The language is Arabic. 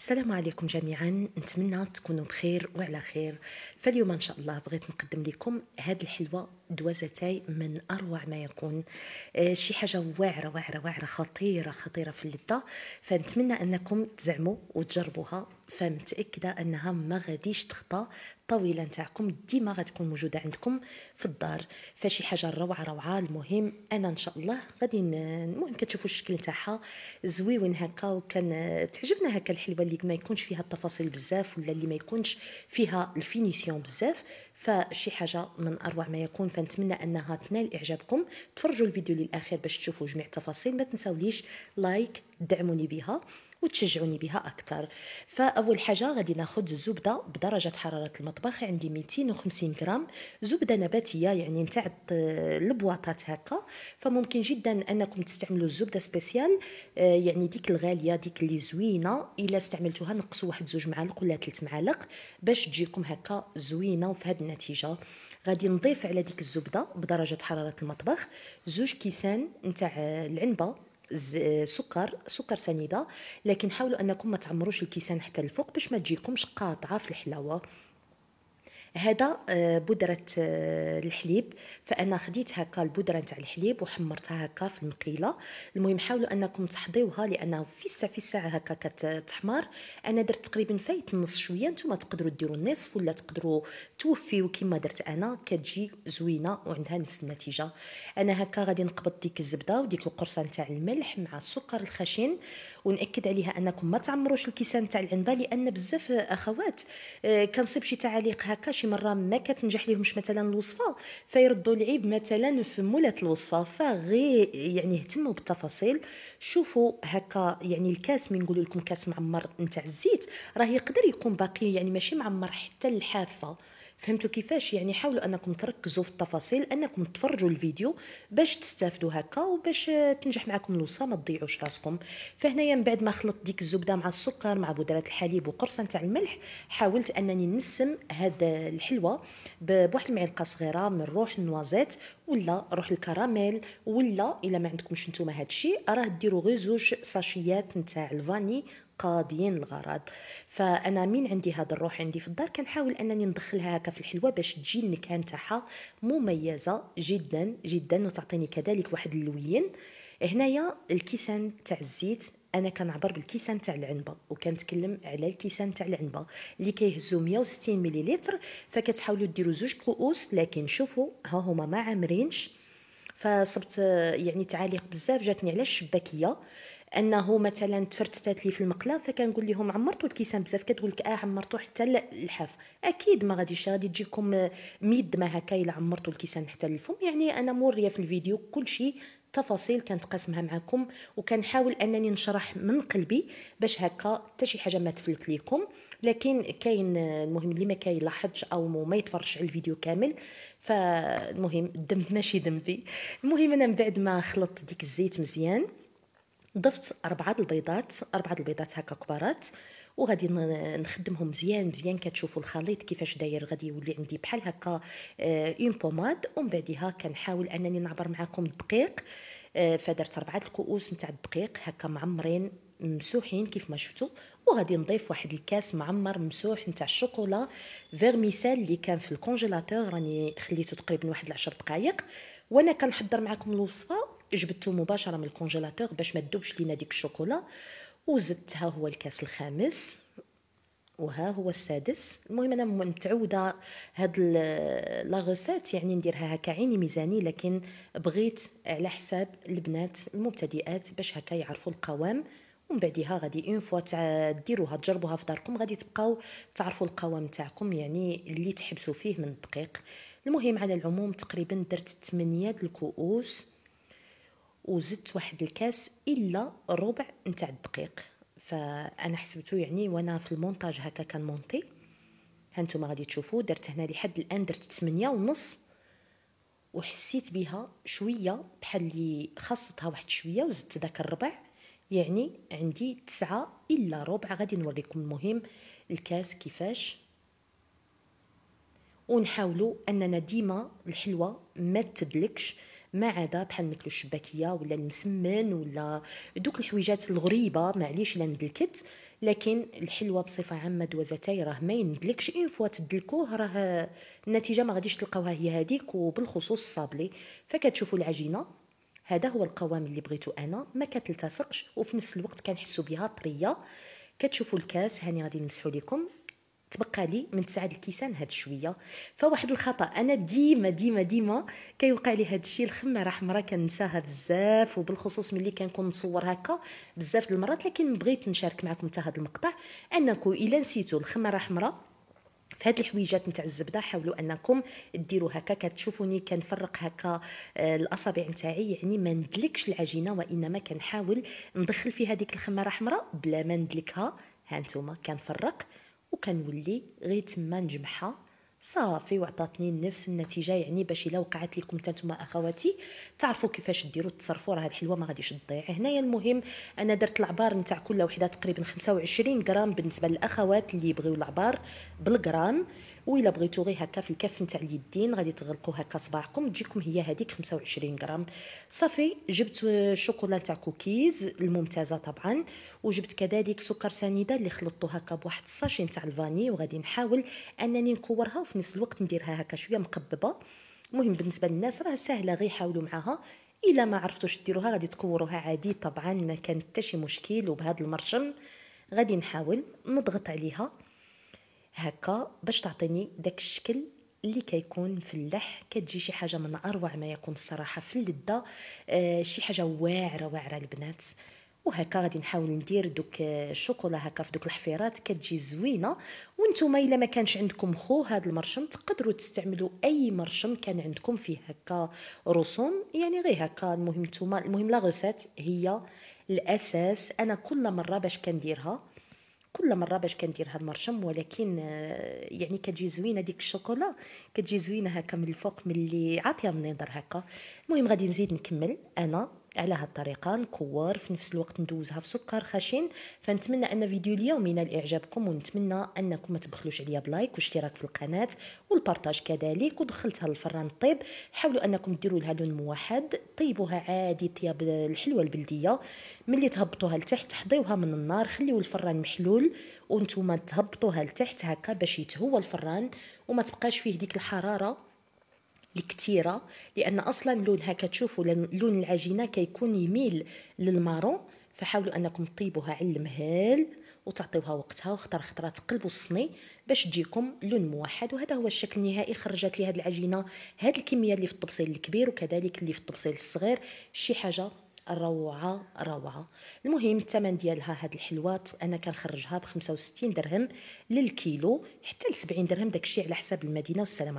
السلام عليكم جميعا نتمنى تكونوا بخير وعلى خير فاليوم ان شاء الله بغيت نقدم لكم هذه الحلوى دوزتاي من اروع ما يكون آه شي حاجه واعره واعره واعره خطيره خطيره في اللذه فنتمنى انكم تزعموا وتجربوها فمتاكده انها ما غاديش تخطى الطاوله نتاعكم ديما غتكون موجوده عندكم في الدار فشي حاجه روعه روعه المهم انا ان شاء الله غادي المهم كتشوفوا الشكل نتاعها زويون هكا وكان تعجبنا هكا الحلوه اللي ما يكونش فيها التفاصيل بزاف ولا اللي ما يكونش فيها الفينيسيون بزاف فشي حاجه من اروع ما يكون فنتمنى انها تنال اعجابكم تفرجوا الفيديو للاخير باش تشوفوا جميع التفاصيل ما تنساوليش لايك دعموني بها وتشجعوني بها أكثر فأول حاجة غادي ناخذ الزبده بدرجة حرارة المطبخ عندي 250 غرام زبدة نباتية يعني نتاع البواطات هكا فممكن جدا أنكم تستعملوا الزبدة سبيسيال آه، يعني ديك الغالية ديك اللي زوينة إلا استعملتوها نقصوا واحد زوج معالق ولا ثلاث معالق باش تجيكم هكا زوينة وفي هذه النتيجة غادي نضيف على ديك الزبده بدرجه حراره المطبخ زوج كيسان نتاع آه، العنبه سكر سكر سنيده لكن حاولوا انكم ما تعمروش الكيسان حتى الفوق باش ما تجيكمش قاطعه في الحلاوه هذا آه، بودره آه، الحليب فانا خديت هكا البودره نتاع الحليب وحمرتها هكا في المقيله المهم حاولوا انكم تحضيوها لانه في الساعه في الساعه هكا كتحمر آه، انا درت تقريبا فايت نص شويه نتوما تقدروا ديروا النصف ولا تقدروا توفيو كما درت انا كتجي زوينه وعندها نفس النتيجه انا هكا غادي نقبض ديك الزبده وديك القرصه نتاع الملح مع السكر الخشن وناكد عليها انكم ما تعمروش الكيسان تاع العنبه لان بزاف اخوات آه، كنصيب شي تعاليق هكا شي مره ما كتنجح ليهمش مثلا الوصفه فيردوا العيب مثلا في مولات الوصفه فغير يعني اهتموا بالتفاصيل شوفوا هكا يعني الكاس من نقول لكم كاس معمر نتاع الزيت راه يقدر يكون باقي يعني ماشي معمر حتى الحافه فهمتوا كيفاش يعني حاولوا انكم تركزوا في التفاصيل انكم تفرجوا الفيديو باش تستافدوا هكا وباش تنجح معكم الوصفه ما تضيعوش راسكم فهنايا من بعد ما خلطت ديك الزبده مع السكر مع بودره الحليب وقرصه نتاع الملح حاولت انني نسم هاد الحلوه بواحد المعلقه صغيره من روح النوازيت ولا روح الكراميل ولا الا ما عندكمش نتوما هادشي راه ديروا غير زوج ساشيات نتاع الفاني قاضيين الغرض فانا مين عندي هذا الروح عندي في الدار كنحاول انني ندخلها هكا في الحلوه باش تجي النكهه نتاعها مميزه جدا جدا وتعطيني كذلك واحد اللوين هنايا الكيسان تاع الزيت انا كنعبر بالكيسان تاع العنبه وكنتكلم على الكيسان تاع العنبه اللي كيهزو 160 مليلتر فكتحاولوا ديروا زوج كؤوس لكن شوفوا ها هما ما عامرينش فصبت يعني تعاليق بزاف جاتني على الشباكيه انه مثلا تفرتتات لي في المقله فكنقول لهم عمرتوا الكيسان بزاف كتقول لك اه عمرتوا حتى الحاف اكيد ما غاديش غادي تجيكم ميد ما هكا الا عمرتوا الكيسان حتى الفم يعني انا موريه في الفيديو كلشي تفاصيل كنتقاسمها معكم وكنحاول انني نشرح من قلبي باش هكا حتى شي حاجه ما تفلت ليكم لكن كاين المهم اللي ما كيلاحظش او ما يتفرجش على الفيديو كامل فالمهم الدم ماشي دمبي المهم انا من بعد ما خلطت ديك الزيت مزيان ضفت أربعة البيضات أربعة البيضات هكا كبارات وغادي نخدمهم مزيان مزيان كتشوفوا الخليط كيفاش داير غادي يولي عندي بحال هكا اون آه، بوماد ومن بعدها كنحاول انني نعبر معكم الدقيق آه، فدرت اربعه الكؤوس نتاع الدقيق هكا معمرين مسوحين كيف ما شفتوا وغادي نضيف واحد الكاس معمر مسوح نتاع الشوكولا فيرميسال اللي كان في الكونجيلاتور راني خليته تقريبا واحد العشر دقائق وانا كنحضر معكم الوصفه جبدتو مباشره من الكونجيلاتور باش ما تذوبش لينا ديك الشوكولا وزدت ها هو الكاس الخامس وها هو السادس المهم انا متعوده هاد لا يعني نديرها هكا عيني ميزاني لكن بغيت على حساب البنات المبتدئات باش هكا يعرفوا القوام ومن بعدها غادي اون فوا ديروها تجربوها في داركم غادي تبقاو تعرفوا القوام تاعكم يعني اللي تحبسوا فيه من الدقيق المهم على العموم تقريبا درت 8 الكؤوس وزدت واحد الكاس الا ربع نتاع الدقيق فانا حسبته يعني وانا في المونتاج هكا كنمونتي هانتوما غادي تشوفوا درت هنا لحد الان درت 8 ونص وحسيت بها شويه بحال اللي خاصتها واحد شويه وزدت داك الربع يعني عندي تسعة الا ربع غادي نوريكم المهم الكاس كيفاش ونحاولوا اننا ديما الحلوه ما تدلكش ما عدا بحال ناكلو الشباكيه ولا المسمن ولا دوك الحويجات الغريبه معليش لا ندلكت لكن الحلوى بصفه عامه دوزتاي راه ما يندلكش اون فوا تدلكوه راه النتيجه ما غاديش تلقاوها هي هذيك وبالخصوص الصابلي فكتشوفوا العجينه هذا هو القوام اللي بغيتو انا ما كتلتصقش وفي نفس الوقت كنحسوا بها طريه كتشوفوا الكاس هاني غادي نمسحو لكم تبقى لي من تسعة الكيسان هاد شويه فواحد الخطا انا ديما ديما ديما كيوقع لي هاد الشيء الخمه راه مره كنساها بزاف وبالخصوص ملي كنكون نصور هكا بزاف د المرات لكن بغيت نشارك معكم حتى هاد المقطع انكم الا نسيتو الخمه راه حمراء في هاد الحويجات نتاع الزبده حاولوا انكم ديروا هكا كتشوفوني كنفرق هكا آه، الاصابع نتاعي يعني ما ندلكش العجينه وانما كنحاول ندخل فيها الخمه الخماره حمراء بلا ما ندلكها هانتوما كنفرق وكنولي غير تما نجمعها صافي وعطاتني نفس النتيجه يعني باش الا وقعت لكم نتوما اخواتي تعرفوا كيفاش ديروا تصرفوا راه الحلوه ما غاديش تضيع هنايا المهم انا درت العبار نتاع كل وحده تقريبا 25 غرام بالنسبه للاخوات اللي يبغيو العبار بالغرام وإلا بغيتو غير هكا في الكف نتاع اليدين غادي تغلقوا هكا صباعكم تجيكم هي هذيك 25 غرام صافي جبت الشوكولا تاع كوكيز الممتازه طبعا وجبت كذلك سكر سنيده اللي خلطته هكا بواحد الساشي نتاع الفاني وغادي نحاول انني نكورها وفي نفس الوقت نديرها هكا شويه مقببه مهم بالنسبه للناس راه سهله غير حاولوا معاها الا ما عرفتوش ديروها غادي تكوروها عادي طبعا ما كان حتى شي مشكل وبهذا المرشم غادي نحاول نضغط عليها هكا باش تعطيني داك الشكل اللي كيكون مفلح كتجي شي حاجه من اروع ما يكون الصراحه في اللذه آه شي حاجه واعره واعره البنات وهكا غادي نحاول ندير دوك آه، الشوكولا هكا في دوك الحفيرات كتجي زوينه وانتم الا ما كانش عندكم خو هذا المرشم تقدروا تستعملوا اي مرشم كان عندكم فيه هكا رسوم يعني غير هكا المهم نتوما المهم لا هي الاساس انا كل مره باش كنديرها كل مره باش كندير هاد المرشم ولكن آه، يعني كتجي زوينه ديك الشوكولا كتجي زوينه هكا من الفوق ملي عاطيه من النظر هكا المهم غادي نزيد نكمل انا على الطريقه نكور في نفس الوقت ندوزها في سكر خشن فنتمنى ان فيديو اليوم ينال اعجابكم ونتمنى انكم ما تبخلوش عليا بلايك واشتراك في القناه والبارطاج كذلك ودخلتها للفران الطيب حاولوا انكم ديروا لها لون موحد طيبوها عادي طياب الحلوه البلديه ملي تهبطوها لتحت حضيوها من النار خليو الفران محلول وانتم تهبطوها لتحت هكا باش يتهوى الفران وما تبقاش فيه ديك الحراره الكتيره لان اصلا لونها كتشوفوا لون العجينه كيكون يميل للمارون فحاولوا انكم طيبوها على المهال وتعطيوها وقتها وخطر خطره تقلبوا الصني باش تجيكم لون موحد وهذا هو الشكل النهائي خرجت لي هذه العجينه هذه الكميه اللي في الطبسيل الكبير وكذلك اللي في الطبسيل الصغير شي حاجه روعه روعه المهم الثمن ديالها هاد الحلوات انا كنخرجها ب 65 درهم للكيلو حتى ل 70 درهم داكشي على حساب المدينه والسلام عليكم